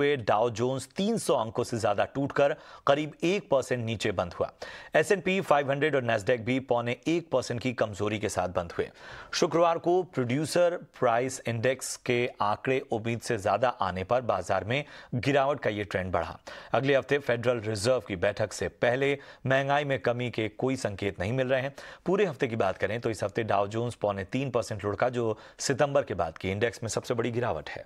हुए Dow Jones 300 अंकों से ज्यादा टूटकर करीब एक परसेंट नीचे बंद हुआ एस एन पी फाइव और नेस्डेक भी पौने एक परसेंट की कमजोरी के साथ बंद हुए शुक्रवार को प्रोड्यूसर प्राइस इंडेक्स के आंकड़े उम्मीद से ज्यादा आने पर बाजार में गिरावट का यह ट्रेंड बढ़ा अगले हफ्ते फेडरल रिजर्व की बैठक से पहले महंगाई में कमी के कोई संकेत नहीं मिल रहे हैं पूरे हफ्ते की बात करें तो इस हफ्ते डाउ जोन्स पौने तीन परसेंट लुढ़का जो सितंबर के बाद की इंडेक्स में सबसे बड़ी गिरावट है